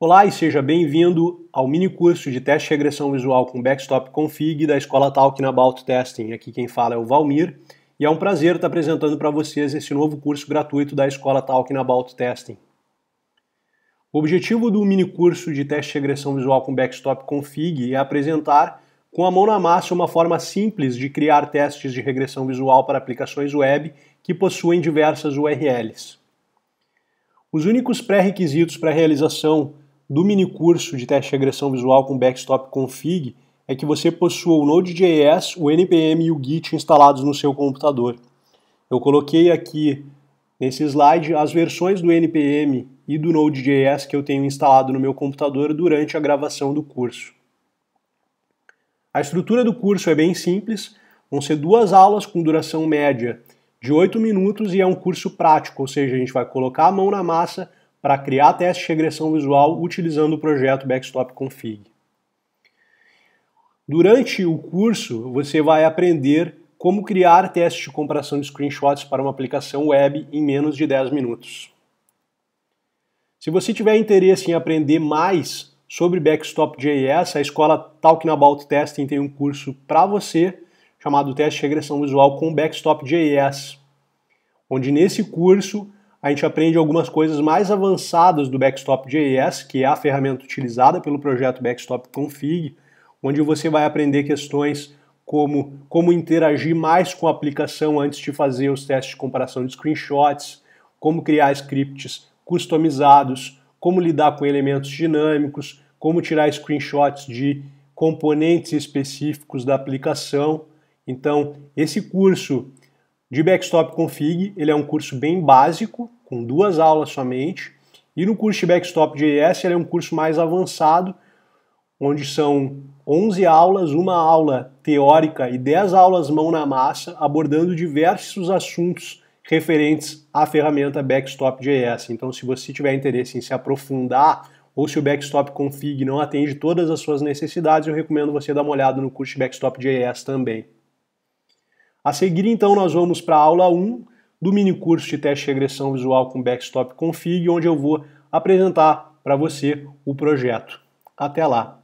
Olá e seja bem-vindo ao mini curso de teste de regressão visual com Backstop Config da Escola na About Testing. Aqui quem fala é o Valmir e é um prazer estar apresentando para vocês esse novo curso gratuito da Escola na About Testing. O objetivo do mini curso de teste de regressão visual com Backstop Config é apresentar com a mão na massa uma forma simples de criar testes de regressão visual para aplicações web que possuem diversas URLs. Os únicos pré-requisitos para a realização do mini curso de teste de agressão visual com backstop config é que você possua o Node.js, o npm e o git instalados no seu computador. Eu coloquei aqui nesse slide as versões do npm e do Node.js que eu tenho instalado no meu computador durante a gravação do curso. A estrutura do curso é bem simples, vão ser duas aulas com duração média de 8 minutos e é um curso prático, ou seja, a gente vai colocar a mão na massa para criar testes de regressão visual utilizando o projeto Backstop Config. Durante o curso, você vai aprender como criar testes de comparação de screenshots para uma aplicação web em menos de 10 minutos. Se você tiver interesse em aprender mais sobre Backstop.js, a escola Talking About Testing tem um curso para você chamado Teste de Regressão Visual com Backstop.js, onde nesse curso a gente aprende algumas coisas mais avançadas do Backstop.js, que é a ferramenta utilizada pelo projeto Backstop Config, onde você vai aprender questões como como interagir mais com a aplicação antes de fazer os testes de comparação de screenshots, como criar scripts customizados, como lidar com elementos dinâmicos, como tirar screenshots de componentes específicos da aplicação. Então, esse curso de Backstop Config, ele é um curso bem básico, com duas aulas somente. E no curso de Backstop JS, ele é um curso mais avançado, onde são 11 aulas, uma aula teórica e 10 aulas mão na massa, abordando diversos assuntos referentes à ferramenta Backstop JS. Então, se você tiver interesse em se aprofundar ou se o Backstop Config não atende todas as suas necessidades, eu recomendo você dar uma olhada no curso de Backstop JS também. A seguir, então, nós vamos para a aula 1 do mini curso de teste de regressão visual com Backstop Config, onde eu vou apresentar para você o projeto. Até lá!